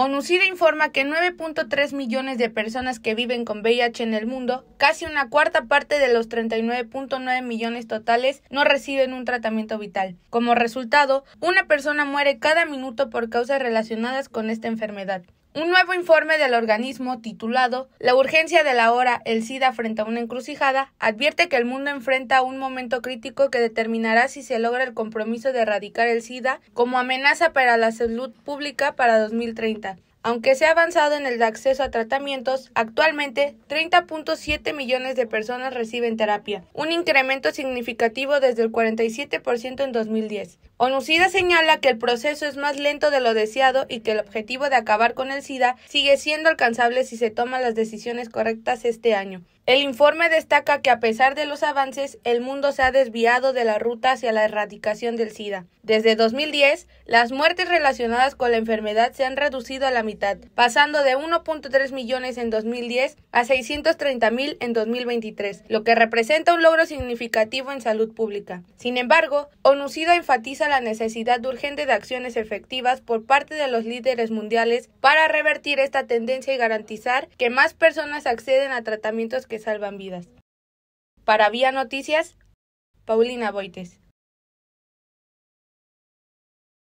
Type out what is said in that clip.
Onusida informa que 9.3 millones de personas que viven con VIH en el mundo, casi una cuarta parte de los 39.9 millones totales, no reciben un tratamiento vital. Como resultado, una persona muere cada minuto por causas relacionadas con esta enfermedad. Un nuevo informe del organismo titulado La urgencia de la hora, el SIDA frente a una encrucijada, advierte que el mundo enfrenta un momento crítico que determinará si se logra el compromiso de erradicar el SIDA como amenaza para la salud pública para 2030. Aunque se ha avanzado en el acceso a tratamientos, actualmente 30.7 millones de personas reciben terapia, un incremento significativo desde el 47% en 2010. ONUCIDA señala que el proceso es más lento de lo deseado y que el objetivo de acabar con el SIDA sigue siendo alcanzable si se toman las decisiones correctas este año. El informe destaca que a pesar de los avances, el mundo se ha desviado de la ruta hacia la erradicación del SIDA. Desde 2010, las muertes relacionadas con la enfermedad se han reducido a la mitad pasando de 1.3 millones en 2010 a 630.000 en 2023, lo que representa un logro significativo en salud pública. Sin embargo, ONUCIDA enfatiza la necesidad urgente de acciones efectivas por parte de los líderes mundiales para revertir esta tendencia y garantizar que más personas acceden a tratamientos que salvan vidas. Para Vía Noticias, Paulina Boites.